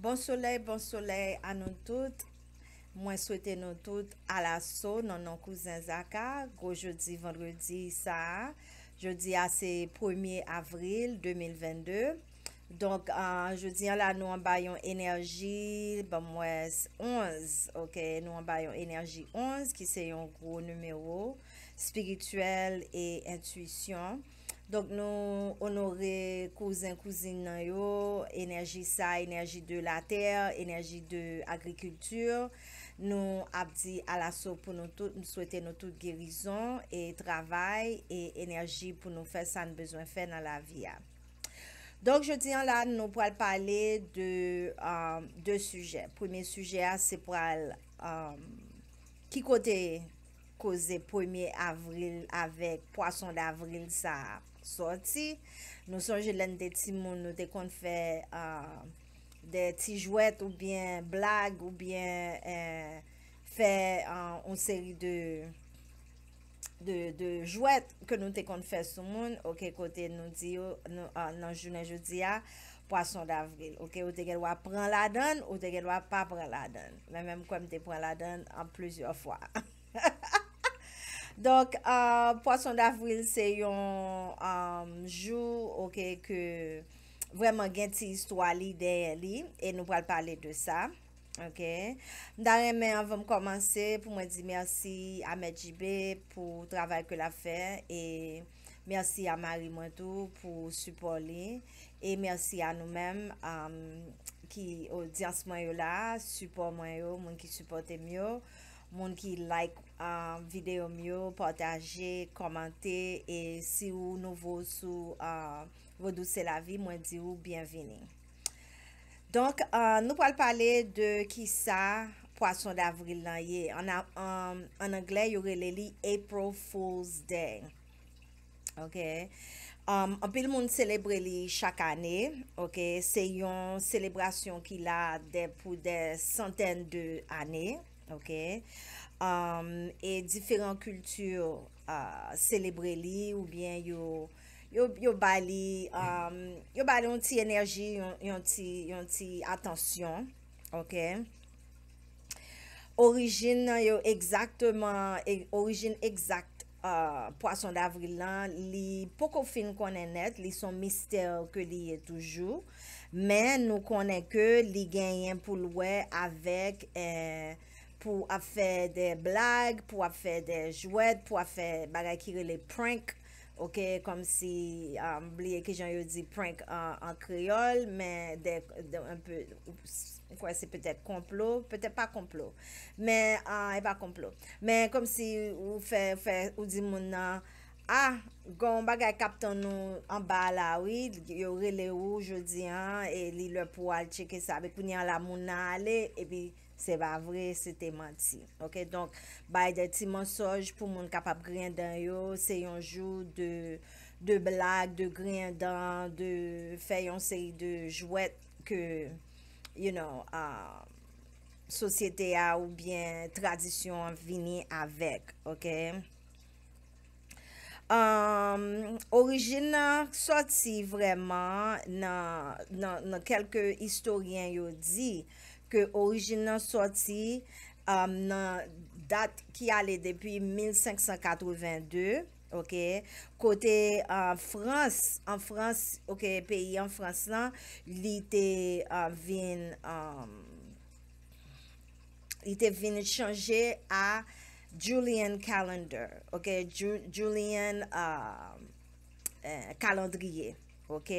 Bon soleil, bon soleil a nou tout. Mwen souwete nou tout ala so nan nou kouzen Zaka. Gro jodi, vendredi, sa. Jodi a se 1er avril 2022. Donk, jodi an la nou an bayon enerji ban mwes 11. Ok, nou an bayon enerji 11 ki se yon gro numero. Spirituel e intwisyon. Donk nou onore kouzin-kouzin nan yo, enerji sa, enerji de la ter, enerji de agrikultur, nou apdi alaso pou nou souwete nou tout gerizon e travay e enerji pou nou fè sa an bezwen fè nan la via. Donk je diyan la nou pou al pale de suje. Poumi suje a se pou al ki kote koze poumi avril avek poason la avril sa a. Soti, nou son jelen de ti moun nou te kon fè de ti jwet ou bien blag ou bien e, fè an seri de jwet ke nou te kon fè sou moun. Ok, kote nou di yo nan jounen joudiya, poason davril. Ok, ou te gen wap pran la don ou te gen wap pa pran la don. Men menm kwenm te pran la don an plezyor fwa. Ha ha ha! Donk, euh, pwason d'Avril se yon um, jou, ok, ke vwèman gen ti histwa li, dey li, e nou pral pale de sa. Ok. Ndare men, avom komanse pou mwen di mersi a Medjibè pou travèl ke la fè, e mersi a Marimontou pou supor li, e mersi a nou men, ki um, audyansman yo la, supor man yo, moun ki suporte myo, moun ki like Um, videyo myo, potaje, komante, e si ou nouvo sou uh, vodouse la vi, mwen di ou, byenveni. Donk, uh, nou pal pale de ki sa poason d'avril nan ye. An um, angle, yorele li April Fool's Day. Ok? Um, an pil moun celebre li chak ane. Ok? Se yon celebrasyon ki la depou de santen de ane. Ok? e diferant kultur celebre li ou bien yo bali yo bali yon ti enerji yon ti atansyon ok orijin yo ekzaktman e, orijin ekzakt poason da vrilan li poko fin konen net li son mister ke li ye toujou men nou konen ke li genyen pou lwe avek e pou a fè dè blag, pou a fè dè jwèd, pou a fè bagay ki rele prank, ok, kom si, mbliye um, ki jan yo di prank an kriol, men, dè, dè, an pè, kwa se pètèt komplo, pètèt pa komplo, men, an, e pa komplo, men, kom si, ou fè, fè, ou di moun nan, a, gon bagay kapton nou an ba la, oui, yo rele ou, jo di, an, e li lè pou al cheke sa, be koun yan la moun nan ale, e bi, Se ba vre, se te manti, ok? Donk, bay de ti monsaj pou moun kapap grindan yo, se yon jou de blag, de grindan, de fe yon sei de jwet ke, you know, sosyete a ou bien tradisyon vini avek, ok? Um, Origen nan soti vreman nan kelke istoryen yo di, ke orijin nan soti um, nan dat ki ale depi 1582, ok, kote uh, Frans, an Frans, ok, peyi an Frans lan, uh, um, li te vin chanje a Julian Kalander, ok, Julian Kalandriye. Uh, eh, Ok,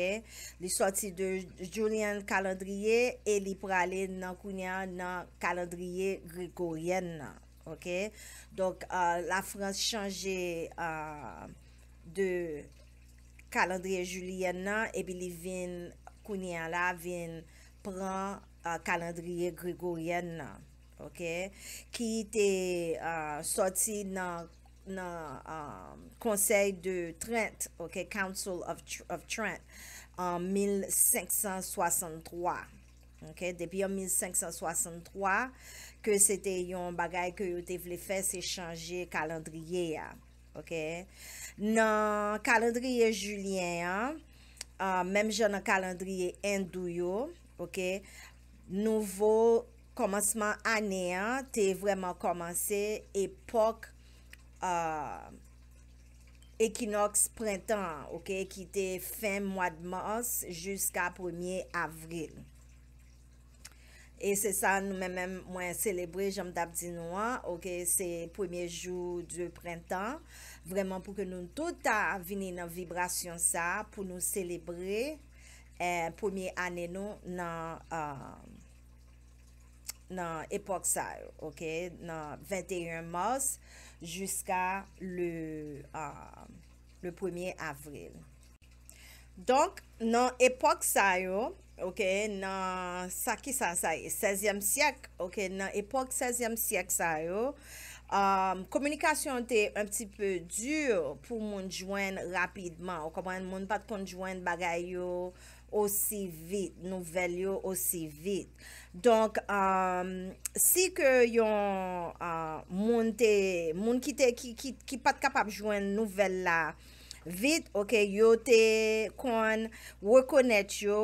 li soti de Julien Kalandriye e li prale nan Kounia nan Kalandriye Grigoryen euh, euh, nan. Ok, donk la Frans chanje de Kalandriye Julien nan e bi li vin Kounia la vin pran Kalandriye euh, Grigoryen nan. Ok, ki te soti nan Kalandriye. nan um, konsey de Trent, ok, Council of Trent, an 1563. Ok, depi an 1563, ke se te yon bagay ke yo te vle fè se chanje kalendriye ya. Ok, nan kalendriye Julien, an, mem jen an kalendriye Enduyo, ok, nouvo komansman ane ya, te vreman komansse epok, ekinox euh, printan, ok, ki te fin mwa d'mas, jiska 1 avril. E se sa, nou men men mwen celebre, jom dap di nou an, ok, se premier jou d'yeu printan, vreman pou ke nou tout avini nan vibrasyon sa, pou nou celebre euh, premier ane nou nan nan euh, epok sa, ok, nan 21 mars, Juska euh, le premier avril. Donk nan epok sa yo, ok, nan 16e siyek, ok, nan epok 16e siyek sa yo, komunikasyon euh, te un pti pe dur pou moun jwen rapidman. Ou koman moun pat kon jwen bagay yo. osi vit nouvel yo osi vit. Donk, euh, si ke yon euh, moun te, moun ki te ki pat kapab jwen nouvel la vit, ok, yo te kon wakonet yo,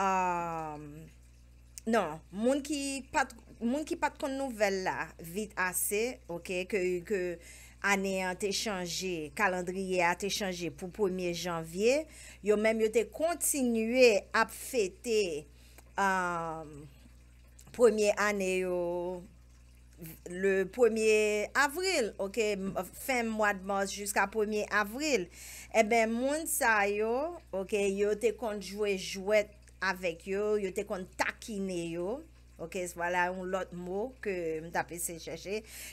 euh, non, moun ki pat kon nouvel la vit ase, ok, ke yon, ane an te chanje, kalandriye an te chanje pou 1 janvye, yo menm yo te kontinuye ap fete 1 um, ane yo, le 1 avril, ok, fin mwad mas jiska 1 avril, e ben moun sa yo, ok, yo te kont jwet jwet avik yo, yo te kont takine yo,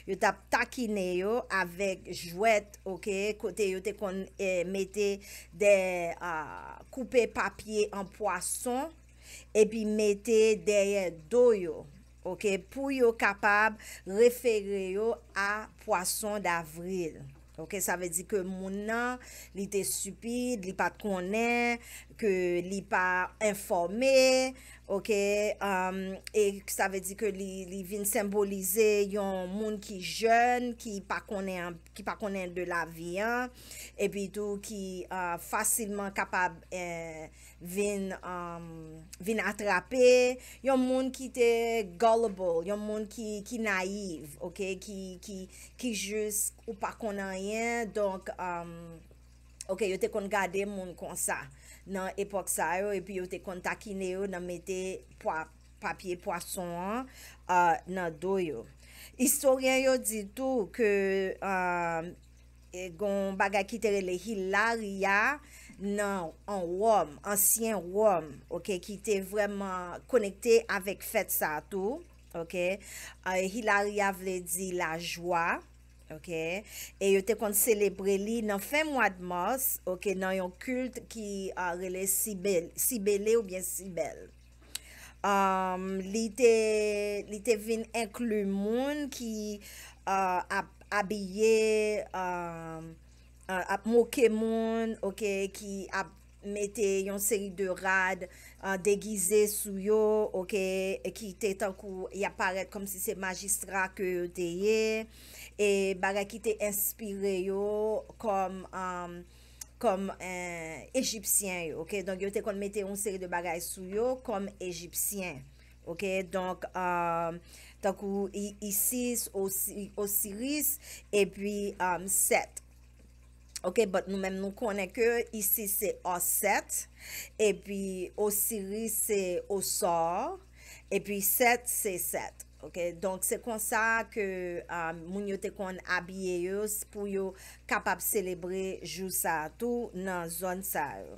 yo tap takine yo avek jwet kote yo te kon mette de koupe papye an poason epi mette de do yo pou yo kapab referye yo a poason davril sa ve di ke moun nan li te supide, li pat konen Ke li pa informe, ok, um, e sa ve di ke li vin sembolize yon moun ki jen, ki pa konen de la vi, an, e pi tou ki uh, fasilman kapab eh, um, vin atrape, yon moun ki te gullible, yon moun ki naiv, ok, ki jes ou pa konen yen, donk, um, ok, yo te kon gade moun konsa. nan epok sa yo, epi yo te kontakine yo nan mette papye poason nan do yo. Historyen yo di tou ke e gon baga ki tere le Hilaria nan an wom, ansyen wom, ok, ki te vreman konekte avik fet sa tou, ok. Hilaria vle di la jwa. E yo te kon celebre li nan fe mwad mas nan yon kult ki a rele sibele ou bien sibele. Um, li te vin inklu moun ki uh, ap abye, um, uh, ap mwoke moun, ki ap mette yon seri de rad uh, degize sou yo e ki te tan kou y ap paret kom si se magistra ke yo te ye. E bagay ki te inspire yo kom um, eh, egyptyen yo. Ok, donk yo te kon mette yon seri de bagay sou yo kom egyptyen. Ok, donk um, ou yi 6, o Siris, e pi 7. Um, ok, but nou men nou konen ke, yi 6 se o 7, e pi o Siris se o 100, e pi 7 se 7. Ok, donk se kon sa ke moun yo te kon abye yo pou yo kapap celebre jou sa tou nan zon sa yo.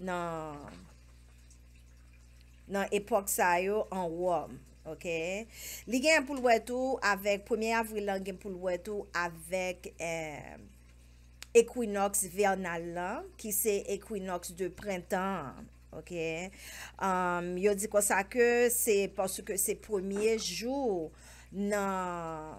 Nan epok sa yo an wom. Ok, li gen pou lweto avèk, premier avrilan gen pou lweto avèk euh, Equinox vernal lan ki se Equinox de printan an. Ok, um, yo di kwa sa ke, se pasu ke se premiye jou nan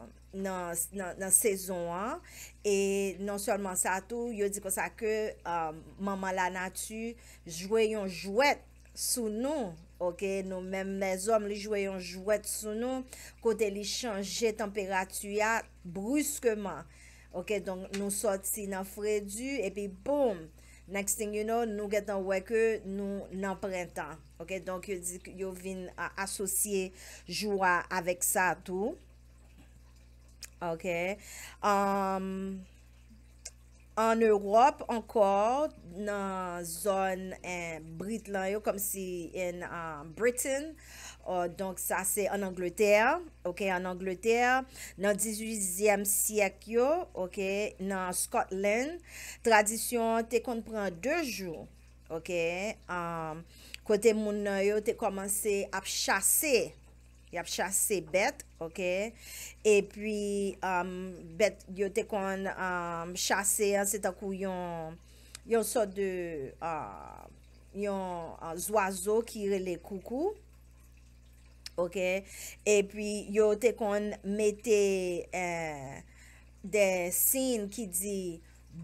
sezon an, e non solman sa tou, yo di kwa sa ke, um, maman la natu jwe yon jwet sou nou, ok, nou menm mezom li jwe yon jwet sou nou, kote li chanje temperatuya bruskeman, ok, don nou soti nan fredu, epi poum, Next thing you know, nou get an wèkè, nou nan prentan. Ok, donk yo vin asosye jwa avèk sa tou. Ok, an um, Europe ankor nan zon eh, Britlan yo, kom si in uh, Britain. Euh, Donk sa se an Angleterre, ok, an Angleterre, nan 18e siyek yo, ok, nan Scotland, tradisyon te kon pran 2 jou, ok, um, kote moun yo te komanse ap chase, ap chase bet, ok, epwi um, bet yo te kon um, chase ansetakou yon sort de uh, yon uh, zwazo ki rele koukou, Ok, epi yo te kon mette euh, de sin ki di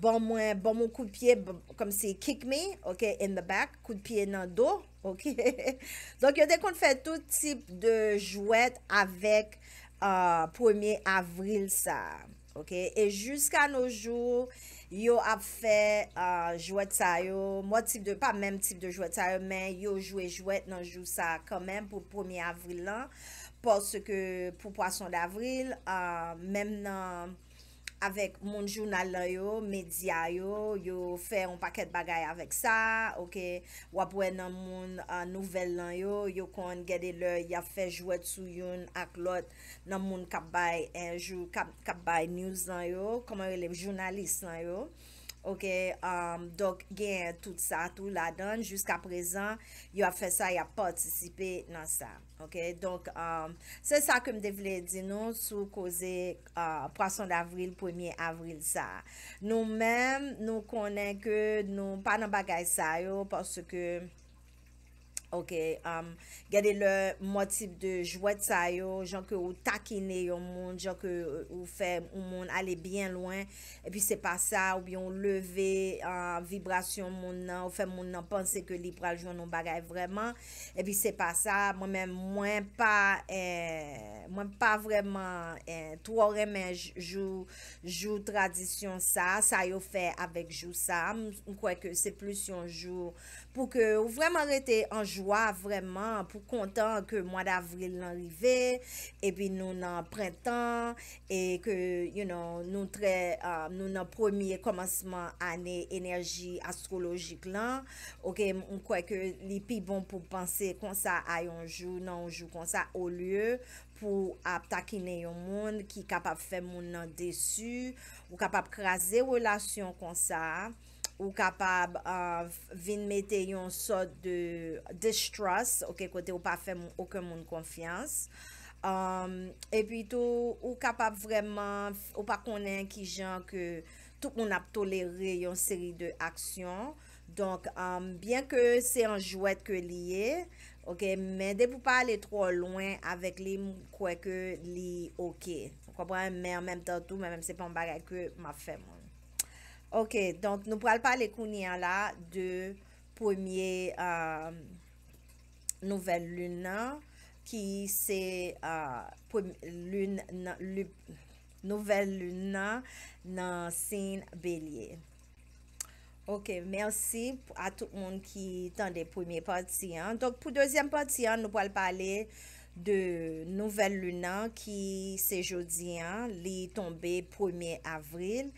bon mwen, bon mwen kou pye, kom se kick me, ok, in the back, kou pye nan do, ok. Donk yo te kon fè tout tip de jwet avèk 1 avril sa, ok, e jysk an nou jwou. Yo ap fe uh, jwet sa yo. Mo tip de, pa menm tip de jwet sa yo, men yo jwet jwet nan jwet sa kan menm pou 1 avril lan. Pon se ke pou pwason avril, uh, menm nan... Avèk moun jounal lan yo, media yo, yo fè yon pakèt bagay avèk sa, ok, wap wè nan moun nouvel lan yo, yo kon gède lò, ya fè jwè tsou yon ak lot nan moun kap bay njou, kap bay njouz lan yo, koman yon jounalist lan yo, ok, um, dok gen tout sa, tout la dan, jousk ap rezan, yo a fè sa, yo a patisipe nan sa. Ok, donk, se sa kem devle di nou sou koze prason avril, pwemye avril sa. Nou menm nou konen ke nou pa nan bagay sa yo, parce ke... Ok, gade le motip de jwet sa yo, jan ke ou takine yon moun, jan ke ou fe yon moun ale bien lwen, epi se pa sa, ou bi yon leve vibrasyon moun nan, ou fe moun nan pense ke lipral joun nou bagay vreman, epi se pa sa, mwen men mwen pa, e, mwen pa vreman, e, tou orè men jou tradisyon sa, sa yo fe avek jou sa, mwen kweke se plus yon jou... pou ke ou vreman rete anjwa vreman pou kontan ke mwad avril nan rive, epi nou nan prentan, e ke euh, nou nan premier komanseman ane enerji astrolojik lan, ou ke mwen kweke li pi bon pou panse kon sa ayon jou nan ou jou kon sa ou lye, pou ap takine yon moun ki kapap fe moun nan desu, ou kapap krasi relasyon kon sa, Ou kapab euh, vin mette yon sot de distrust, ok, kote ou pa fe moun, ok, moun konfians. Um, e pwito, ou kapab vreman, ou pa konen ki jan ke tout moun ap tolere yon seri de aksyon. Donk, am, um, byen ke se an jwet ke liye, ok, mende pou pa ale tro loun avek li moun kweke li, ok. Ou kapab mè an mèm tatou, mèm mèm se pan barek ke ma fe moun. Ok, donk nou pwal pale kouni an la de pwemye nouvel lun nan, ki se nouvel lun nan nan sin belye. Ok, mersi a tout moun ki tan de pwemye pati an. Donk pou dezyem pati an nou pwal pale. de Nouvel Luna ki se jodi an li tombe 1 avril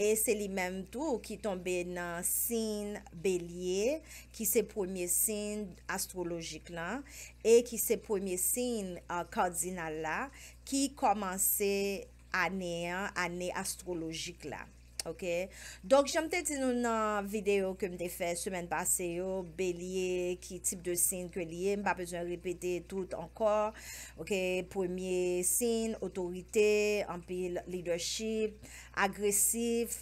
e se li menm tou ki tombe nan sin belye ki se premier sin astrolojik lan e ki se premier sin kardinal euh, la ki komanse ane ane astrolojik lan. ok, donk janm te ti nou nan videyo ke m de fe, semen base yo belye ki tip de sin ke liye, m pa peson repete tout ankor, ok, premye sin, otorite anpil leadership agresif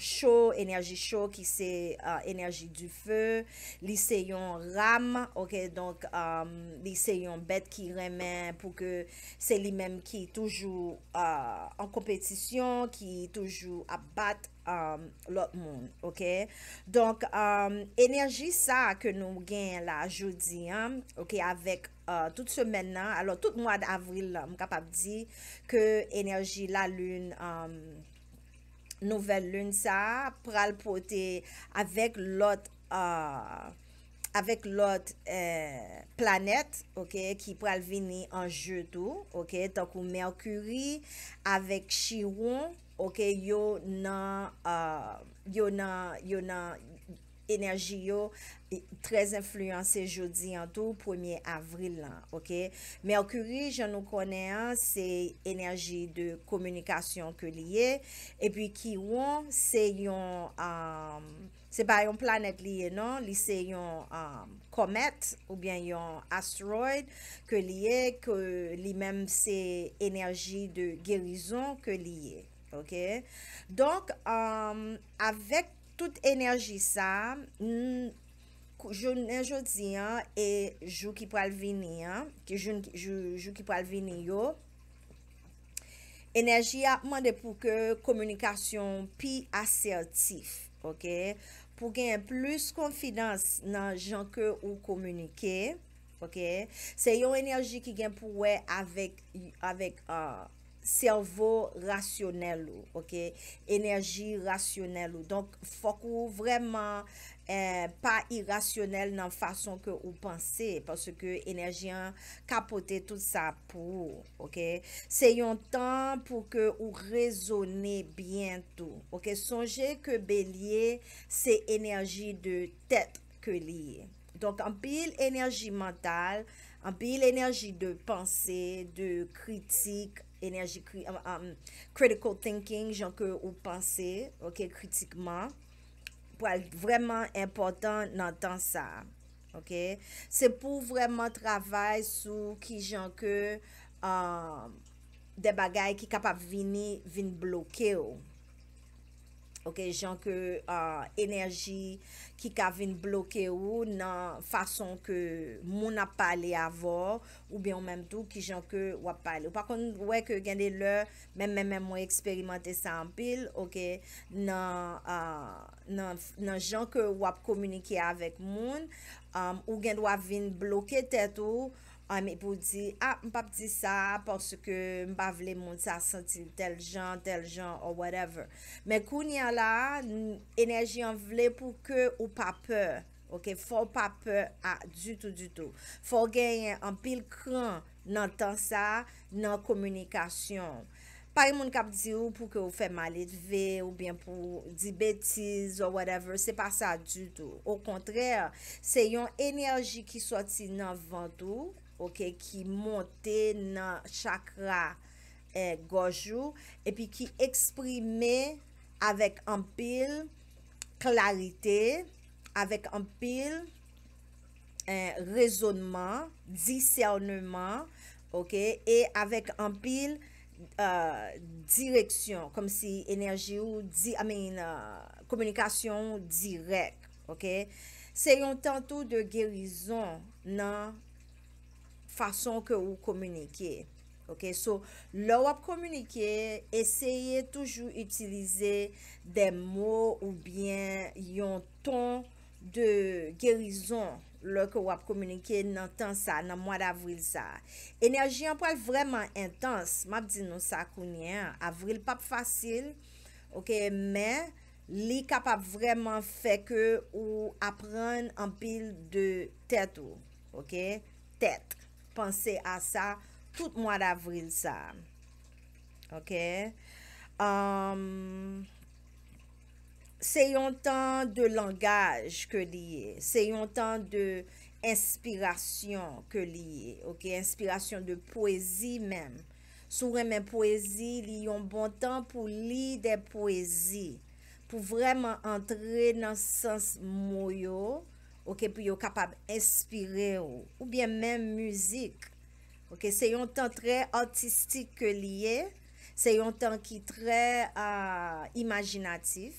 cho, um, enerji cho ki se uh, enerji du fe li seyon ram, ok, donk um, li seyon bet ki remen pou ke se li men ki toujou an uh, kompetisyon, ki toujou ap bat lout moun. Ok? Donk enerji sa ke nou gen la joudi, ok, avek tout semen nan, alo tout mouad avril la, mou kapap di ke enerji la loun nouvel loun sa pral pote avek lout avek lout planet, ok, ki pral vini an joudou, ok, tan kou Merkuri, avek Chiron, yo nan uh, yo nan enerji yo trez influense jodi an tou premye avril lan Merkuri jan nou kone an se enerji de komunikasyon ke liye e pi ki wan se yon um, se pa yon planet liye nan li se yon um, komet ou bien yon asteroid ke liye li menm se enerji de gerizon ke liye ok, donk avèk tout enerji sa jounen joudi e joun ki pral vini ki joun ki pral vini yo enerji apman de pou ke komunikasyon pi asertif ok, pou gen plus konfidans nan jan ke ou komunike, ok se yon enerji ki gen pou we avèk servo rasyonel ou, ok, enerji rasyonel ou. Donk fok ou vreman pa irasyonel nan fason ke ou panse, panse ke enerji an kapote tout sa pou, ok. Se yon tan pou ke ou rezone bientou, ok. Sonje ke belye se enerji de tet ke liye. Donk an bil enerji mental, an bil enerji de panse, de kritik, Um, um, critical thinking, jan ke ou panse, ok, kritikman, pou al vreman important nan tan sa, ok, se pou vreman travay sou ki jan ke um, de bagay ki kapap vini, vini bloke ou, Ok, jan ke enerji ki ka vin bloke ou nan fason ke moun ap pale avor ou bi an menm tou ki jan ke wap pale. Pakon wè ke gen de lè, men men men mwen eksperimente san pil, ok, nan jan ke wap komunike avèk moun ou gen wap vin bloke tèt ou, a ah, mi pou di, a, ah, m pap di sa, porske m pa vle moun sa senti tel jan, tel jan, or whatever. Men koun yan la, enerji an vle pou ke ou pa pe, ok, fò pa pe, a, du tout, du tout. Fò genyen an pil kran, nan tan sa, nan komunikasyon. Pa yon moun kap di ou, pou ke ou fe malit ve, ou bien pou di betiz, or whatever, se pa sa du tout. Ou kontrèr, se yon enerji ki soti nan vantou, ou, Ok, ki monte nan chakra eh, gojou. E pi ki eksprime avèk an pil klarite. Avèk an pil eh, rezonman, disyarnoman. Ok, e avèk an pil eh, direksyon. Kom si enerji ou di, amè yon komunikasyon direk. Ok, se yon tanto de gerizon nan... fason ke ou komunike. Ok, so, lè wap komunike, eseye toujou utilize de mò ou bien yon ton de gerizon lè ke wap komunike nan tan sa, nan mwa da avril sa. Enerji anpèl vreman intense, map di nou sa akounyen, avril pap fasil, ok, men, li kapap vreman feke ou apren anpil de tèt ou, ok, tèt. Pense a sa, tout mwa d'avril sa. Ok? Um, se yon tan de langaj ke liye. Se yon tan de inspirasyon ke liye. Ok? Inspirasyon de poezi men. Sou remen poezi, liyon bon tan pou li de poezi. Pou vreman antre nan sens mwoyo. Ou ke pou yo kapab espire ou. Ou byen menm muzik. Ok, se yon tan tre artistik ke liye. Se yon tan ki tre ah, imaginatif.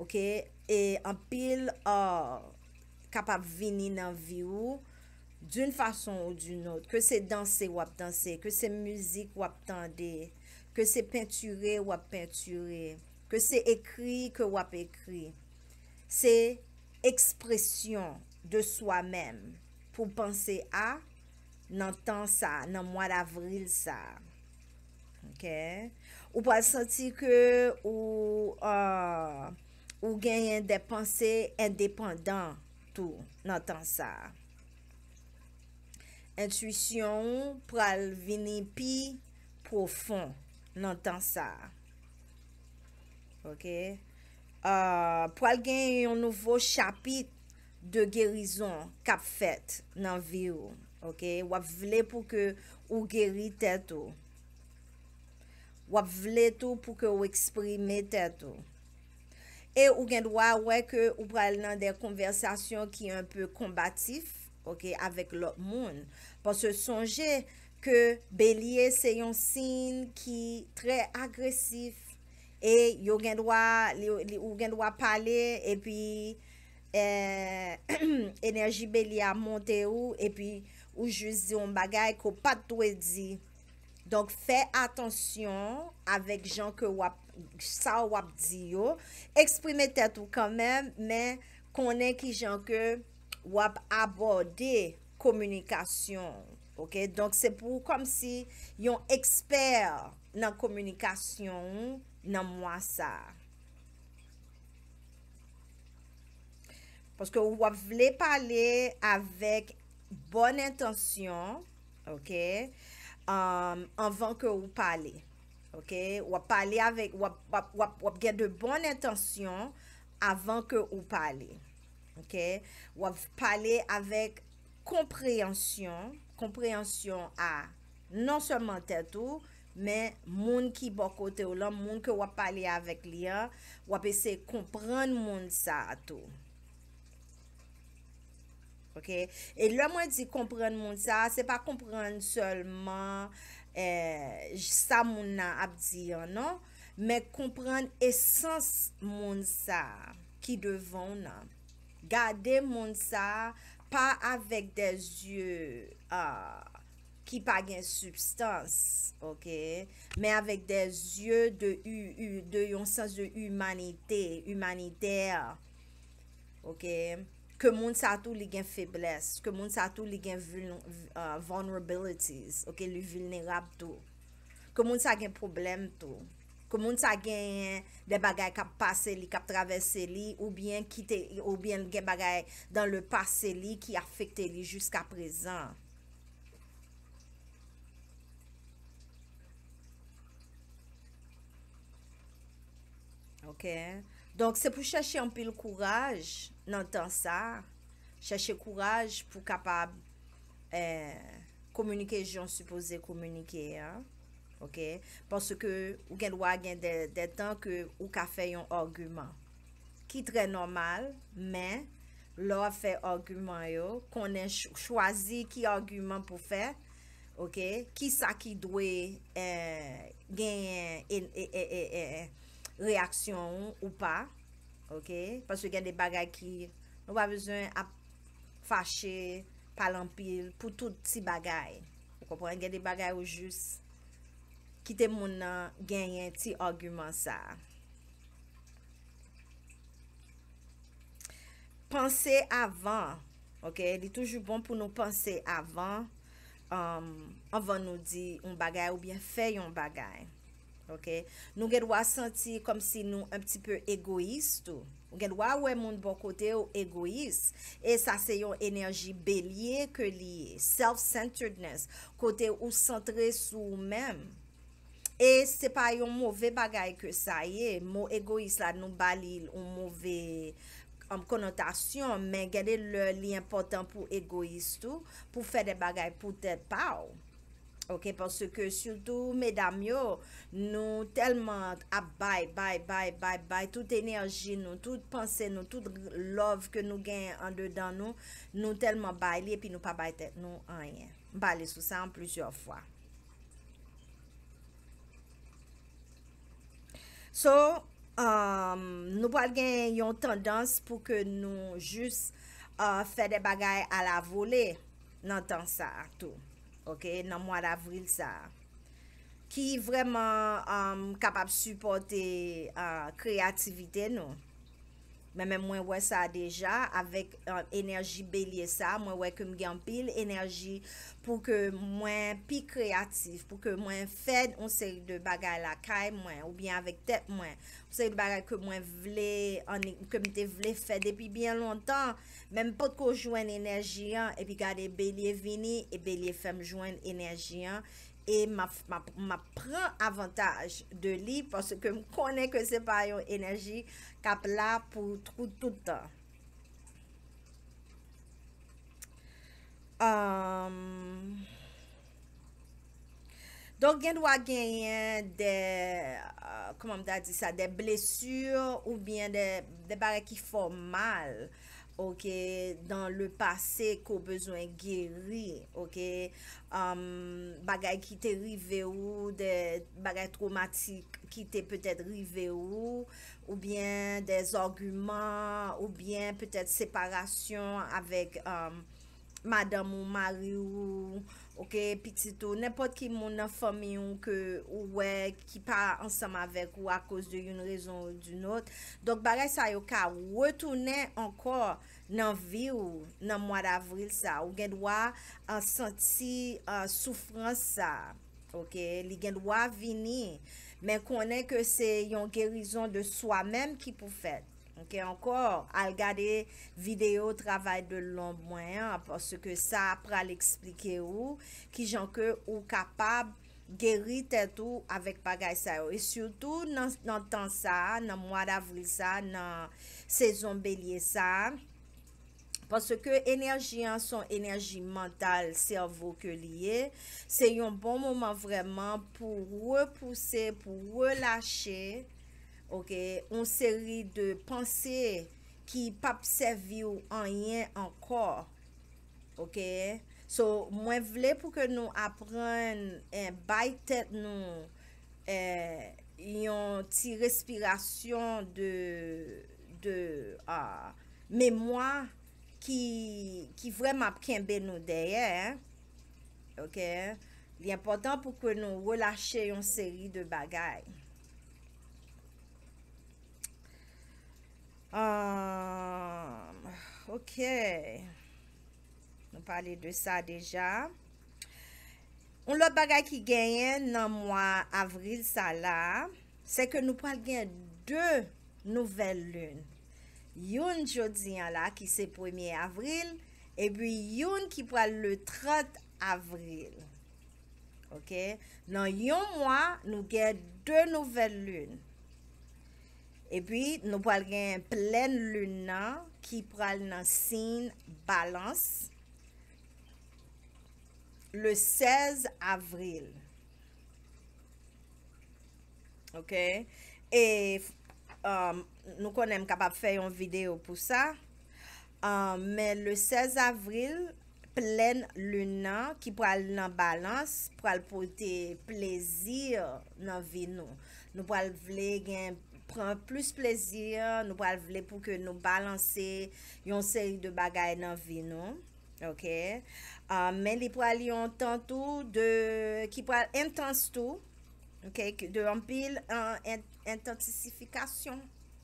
Ok, e an pil a ah, kapab vini nan vi ou. Doun fason ou doun not. Ke se dansi wap dansi. Ke se muzik wap tande. Ke se pinture wap pinture. Ke se ekri ke wap ekri. Se... Ekspresyon de swa menm pou panse a nan tan sa nan mwan avril sa. Ok. Ou pa santi ke ou euh, genyen de panse endepandan tou nan tan sa. Intwisyon pou al vini pi profon nan tan sa. Ok. Euh, pral gen yon nouvo chapit de gerizon kap fet nan vi ou, ok? Wap vle pou ke ou geri tè tou. Wap vle tou pou ke ou eksprime tè tou. E ou gen dwa wè ke ou pral nan der konversasyon ki yon peu kombatif, ok, avèk lòk moun, pan se sonje ke belye se yon sin ki trè agresif, E yo gen dwa, li ou gen dwa pale, e pi e, enerji be li a monte ou, e pi ou juzi yon bagay ko pat dwe di. Donk fe atensyon avek jan ke wap, sa wap di yo. Eksprime tetou kanmen, men konen ki jan ke wap abode komunikasyon. Ok, donk se pou kom si yon eksper nan komunikasyon ou. nan mwa sa. Paske ou wap vle pale avek bon intonsyon, ok, um, anvan ke ou pale, ok, wap pale avek, wap gèr de bon intonsyon avan ke ou pale, ok, wap pale avek kompreyansyon, kompreyansyon a nan seman tè tou, Men, moun ki bokote ou la, moun ke wap pale avek li ya, wap ese kompren moun sa a tou. Ok, e lè mwen di kompren moun sa, se pa kompren selman eh, sa moun na ap di ya, nan? Non? Men, kompren esans moun sa ki devon nan. Gade moun sa, pa avek de zye a... Ah, ki pa gen substans, ok, men avèk de zye de yon sens de humanite, humanite, ok, ke moun sa tou li gen febles, ke moun sa tou li gen euh, vulnerabilities, ok, li vilnerab tou, ke moun sa gen problem tou, ke moun sa gen de bagay kap pase li, kap travese li, ou bien gen bagay dan le pase li, ki afekte li jiska prezant, Ok, donk se pou chache an pil kouraj nan tan sa chache kouraj pou kapab eee koumunike joun supose koumunike eee, ok panse ke ou gen lwa gen detan ke ou ka fe yon orgumen ki tre normal men, lor fe orgumen yo konen chwazi ki orgumen pou fe ok, ki sa ki dwe eee, gen en reaksyon ou pa. Ok? Paswe gen de bagay ki nou wap vizyon ap fache, palampil pou tout ti bagay. Ou konpwen gen de bagay ou jis kite mounan genyen ti argument sa. Pense avan. Ok? Li toujou bon pou nou pense avan. Euh, An van nou di un bagay ou bien fe yon bagay. Nou gen wè senti kom si nou un pti pè egoistou, gen wè wè moun bon kote ou egoist, e sa se yon enerji belye ke li, self-centeredness, kote ou sentre sou ou mem. E se pa yon mouve bagay ke sa ye, mou egoist la nou balil mouve um, konotasyon, men gen de lè li important pou egoistou, pou fè de bagay pou tèd pa ou. Ok, parce que surtout, mes damyo, nou telman ap bay, bay, bay, bay, bay, tout enerji nou, tout pense nou, tout love que nou gen an dedan nou, nou telman bay li, epi nou pa bay tet nou an yen. Bay li sou sa an plusieurs fwa. So, um, nou bal gen yon tendans pou ke nou jis euh, fè de bagay ala vole nan tan sa ak tou. Ok, nan mwa d'avril sa Ki vreman um, Kapap supporte uh, Kreativite nou Mwen mwen wè sa deja avèk enerji belye sa, mwen wè kèm gen pil enerji pou kè mwen pi kreatif, pou kè mwen fèd, mwen sèk de bagay lakay mwen, ou byen avèk tèp mwen, mwen sèk de bagay kèm mwen vle, mwen komite vle fèd, epi byen lontan, mwen mwen pot ko jwen enerji an, epi gade belye vini, epi belye fèm jwen enerji an, E ma pran avantaj de li pwase ke m konen ke se pa yo enerji kap la pou trou toutan. Um, Don gen dwa genyen de, koman euh, m ta di sa, de blesur ou bien de bare ki fò mal. Ok, dans le passé qu'on besoin guéri, ok, bagay ki te rive ou, bagay traumatik ki te peut-être rive ou, ou bien des arguments, ou bien peut-être séparation avec madame ou mari ou... Ok, pitito, nepot ki moun nan fami yon ke ouwe ki pa ansam avek ou a kos de yon rezon ou dun ot. Dok bagay sa yo ka, ouwe toune ankor nan vi ou nan mwa davril sa, ou gen dwa an santi an soufrans sa. Ok, li gen dwa vini, men konen ke se yon gerizon de swa menm ki pou fèt. Ok, ankor al gade video travay de lon mwen aposke sa apra l'explike ou ki jan ke ou kapab geri tè tou avèk pagay sa yo. E syoutou nan tan sa, nan mwad avri sa, nan sezon belye sa, aposke enerji an son enerji mental, servo ke liye, se yon bon mouman vreman pou repouse, pou relache, Ok, un seri de panse ki pa psevi ou anyen ankor. Ok, so mwen vle pou ke nou apren en eh, bay tet nou eh, yon ti respiration de mèmwa ki vreman pkenbe nou deye. Eh. Ok, li apotan pou ke nou relache yon seri de bagay. Um, ok, nou pale de sa deja. Un lot bagay ki genyen nan mwa avril sa la, se ke nou pale genyen de nouvel lun. Yon jodi an la ki se premi avril, e bi yon ki pale le 30 avril. Ok, nan yon mwa nou genyen de nouvel lun. E pi nou pou al gen plen lunan ki pral nan sin balans le 16 avril. Ok? E nou konen m kapap fè yon video pou sa. Men le 16 avril, plen lunan ki pral nan balans pral pou te plezir nan vi nou. Nou pou al vle gen plen pran plus plezir, nou pral vle pou ke nou balanse yon sey de bagay nan vi nou, ok? Euh, Men li pral yon tan tou ki pral entans tou, ok? De anpil entansifikasyon,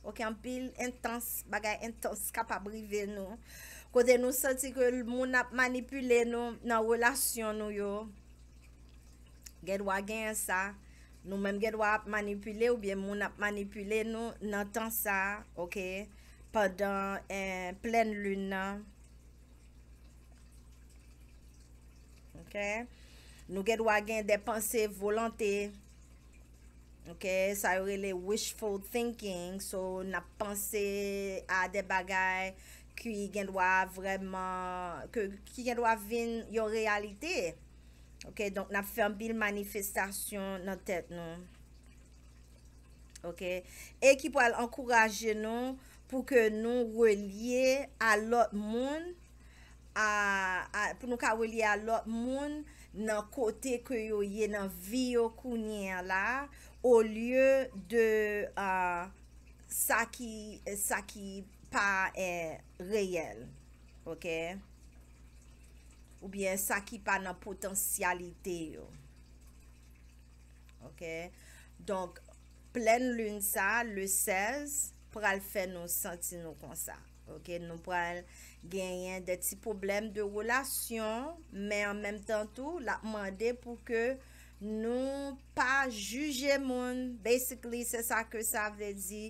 ok? Anpil entans, bagay entans kapabrive non? nou. Kode nou santi ke l moun ap manipule nou nan wola syon nou yo. Gèd wagen sa. Nou men gen dwa ap manipile ou bien moun ap manipile nou nan tan sa, ok, padan eh, plen lun nan. Ok, nou gen dwa gen de panse volante, ok, sa yore le wishful thinking, so nan panse a de bagay ki gen dwa vreman, ki gen dwa vin yon realite. Ok, donk nan fèm bil manifestasyon nan tèt nan. Ok, ek ki pou al ankouraje nan pou ke nou wè liye alot moun, pou nou ka wè liye alot moun nan kote kwe yo ye nan vi yo kounyen la, ou lye de sa ki pa e reyel. Ok, ok. Ou byen sa ki pa nan potensyalite yo. Ok. Donk plen lun sa, le 16, pral fe nou santi nou konsa. Ok. Nou pral genyen de ti problem de wola syon. Men an menm tentou la mande pou ke nou pa juje moun. Basically se sa ke sa vredi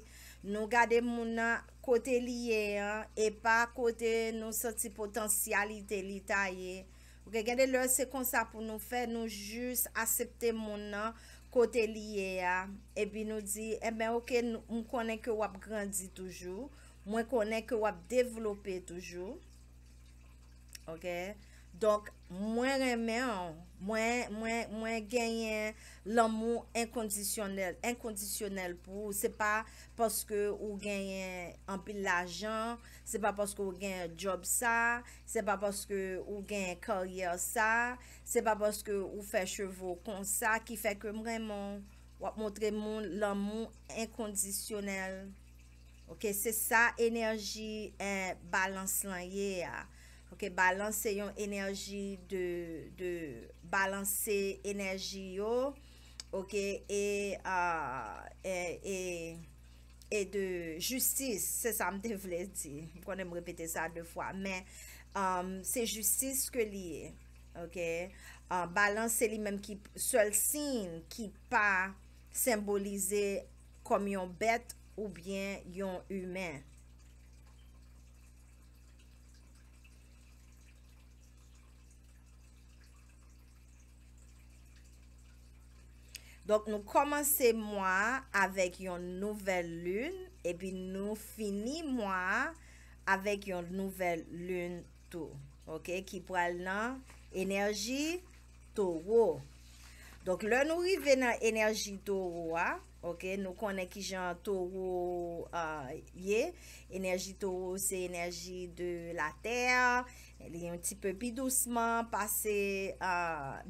nou gade moun nan. kote liye a, eh, e pa kote nou soti potansyalite li tayye. Ok, gade lò, se kon sa pou nou fe, nou jous asepte moun nan, kote liye a, eh. e bi nou di, e ben ok, moun konen ke wap grandi toujou, moun konen ke wap devlope toujou. Ok, donk, Mwen remen an, mwen, mwen, mwen genyen la moun enkondisyonel. Enkondisyonel pou, se pa poske ou genyen ampil la jan, se pa poske ou genyen job sa, se pa poske ou genyen karyer sa, se pa poske ou fè chevo kon sa, ki fè ke mwen moun, wap montre moun la moun enkondisyonel. Ok, se sa enerji e eh, balans lan ye a. Ok, balanse yon enerji yo, ok, e, e, e, e de justice, se sa m te vle di. Pwene m repete sa de fwa, men, um, se justice ke liye, ok, balanse li menm ki sol sin ki pa simbolize kom yon bet ou bien yon humen. Donk nou komanse mwa avek yon nouvel lun, e pi nou fini mwa avek yon nouvel lun tou. Ok, ki pral nan enerji toro. Donk lè nou yi vè nan enerji toro a, ok, nou konen ki jan toro ye, enerji toro se enerji de la ter, enerji. Li yon ti pe pi dousman, pase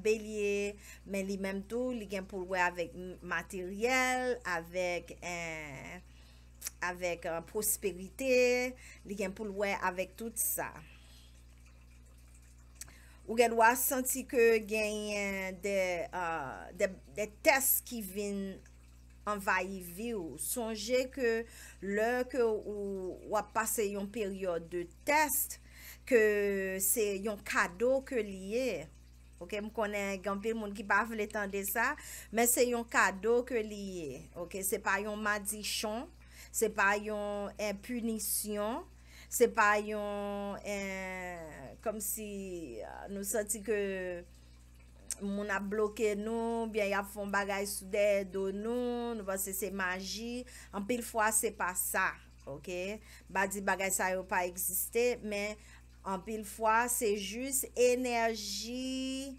belye, men li mem tou, li gen pou lwe avèk materyel, avèk prospirite, li gen pou lwe avèk tout sa. Ou gen wè a santi ke gen yon euh, de test ki vin envayi vi ou, sonje ke lè ke ou wè pase yon peryode de test, ke se yon kado ke liye. Ok, mou konen yon gampil moun ki pa vle tende sa, men se yon kado ke liye. Ok, se pa yon madichon, se pa yon impunisyon, se pa yon, kom si euh, nou soti ke moun a bloke nou, bya yon fon bagay soude do nou, nou va se se maji, an pil fwa se pa sa. Ok, ba di bagay sa yo pa eksiste, men moun, An pil fwa, se juz enerji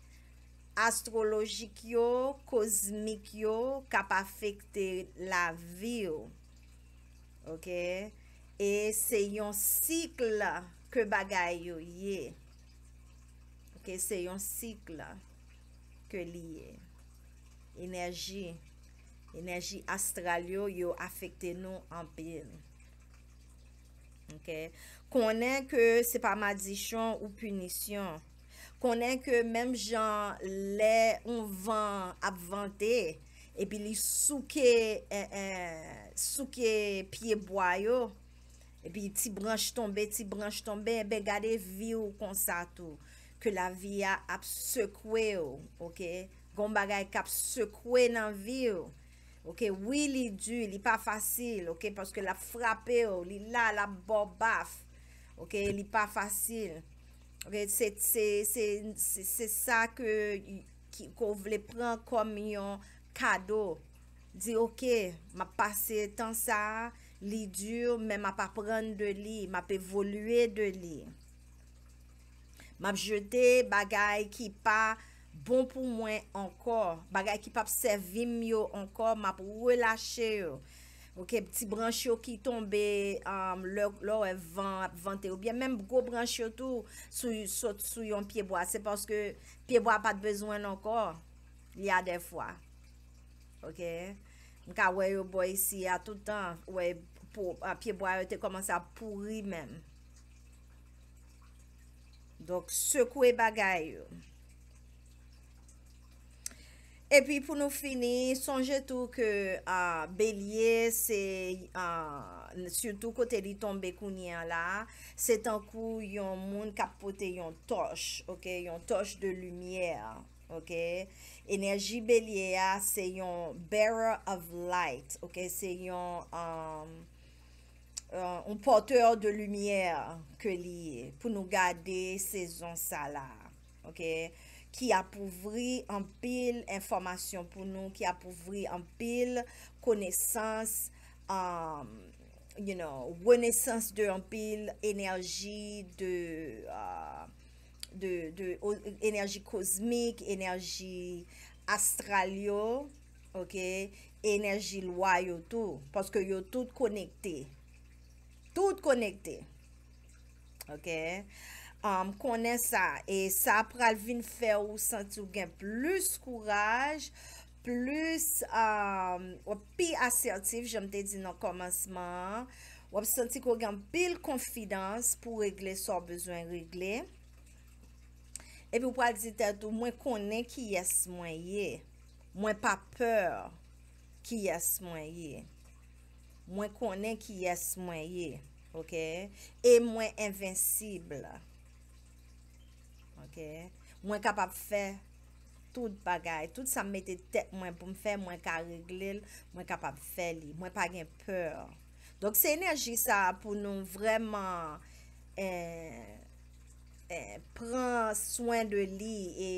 astrolojik yo, kozmik yo, kap afekte la vi yo. Ok? E se yon sikl ke bagay yo ye. Ok? Se yon sikl ke li ye. Enerji. Enerji astral yo yo afekte nou an pil. Ok? konen ke se pa ma zishon ou punisyon, konen ke menm jan le on van ap vante, epi li souke eh, eh, pie boyo, epi ti branj tonbe, ti branj tonbe, ebe gade vi ou konsa tou, ke la vi a ap sekwe ou, ok? Gon bagay kap sekwe nan vi ou, ok? Ou li du, li pa fasil, ok? Paske la frape ou, li la la bo baf, Ok, li pa fasil. Ok, se sa ke ou vle pran kom yon kado. Di, ok, ma pase tan sa, li dur, men ma pa pran de li, ma pe evolue de li. Ma jede bagay ki pa bon pou mwen ankor. Bagay ki pa pse vim yo ankor, ma pou relache yo. Ouke, pti branchyo ki tombe, lor e vante ou. Bien, menm go branchyo tou sou yon piyeboa. Se paske piyeboa pa te bezwen ankor, li a defwa. Ouke, mka wey yo boy si a toutan, wey, piyeboa yo te komanse a pouri menm. Dok, sekwe bagay yo. E pi pou nou fini, sonje tou ke belye se yon, soun tou kote li tombe kounyen la, se tan kou yon moun kapote yon tosh, ok, yon tosh de lumiye, ok. Enerji belye a, ah, se yon bearer of light, ok, se yon, yon um, porteur de lumiye ke li, pou nou gade se zon sa la, ok. ki apouvri anpil informasyon pou nou, ki apouvri anpil konesans, um, you know, wonesans de anpil enerji, de uh, enerji kosmik, enerji astral yo, enerji lwa yo tou, paske yo tout konekte, tout konekte, ok, M konen sa, e sa ap pral vin fe ou senti ou gen plus kouraj, plus, wap pi asertif, jom te di nan komanseman, wap senti kou gen bil konfidans pou regle sa ou bezwen regle. Epi wap al dite adou, mwen konen ki yas mwen ye, mwen pa peur ki yas mwen ye, mwen konen ki yas mwen ye, ok? E mwen invensible. Mwen kapap fe tout bagay, tout sa mette tek mwen pou mfe mwen ka reglil mwen kapap fe li, mwen pa gen peur. Donk se enerji sa pou nou vreman eee eh, eh, pren soin de li e,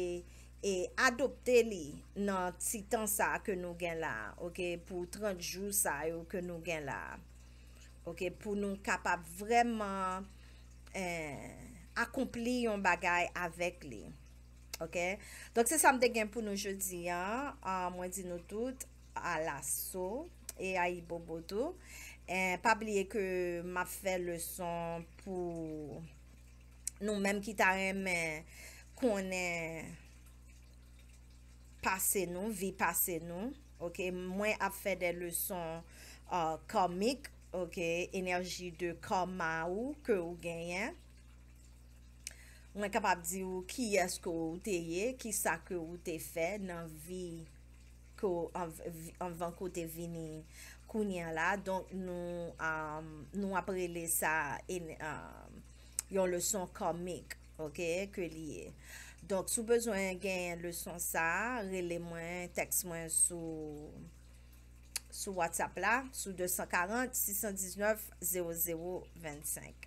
e adopte li nan si tan sa ke nou gen la, ok, pou 30 jou sa yo ke nou gen la. Ok, pou nou kapap vreman eee eh, akompli yon bagay avek li. Ok? Dok se sa m de gen pou nou jodi, mwen di nou tout, alaso, e a i bobo tou, pa bliye ke m a fe leson pou nou menm ki ta reme konen pase nou, vi pase nou. Ok? Mwen a fe de leson komik, enerji de kama ou ke ou genyen. Mwen kapap di ou ki esko ou te ye, ki sa ke ou te fe nan vi anvan ko te vini kou nyan la. Donk nou aprele sa yon leson komik, ok, ke liye. Donk sou bezwen gen leson sa, rele mwen, teks mwen sou WhatsApp la, sou 240-619-0025.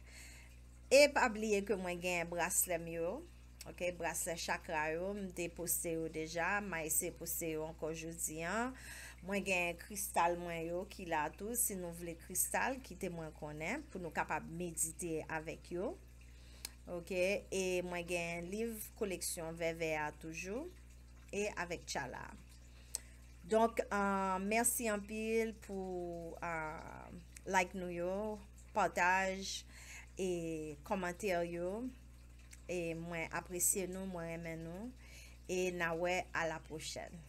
Ep, ap liye ke mwen gen braslem yo, ok, braslem chakrayo, mte poste yo deja, ma ese poste yo anko jodi an, mwen gen kristal mwen yo ki la to, se nou vle kristal, ki te mwen konen, pou nou kapap medite avèk yo, ok, e mwen gen liv koleksyon VVA toujou, e avèk chala. Donk, mersi anpil pou like nou yo, pataj. E komantel yo. E mwen apresye nou, mwen eme nou. E nawe a la pochel.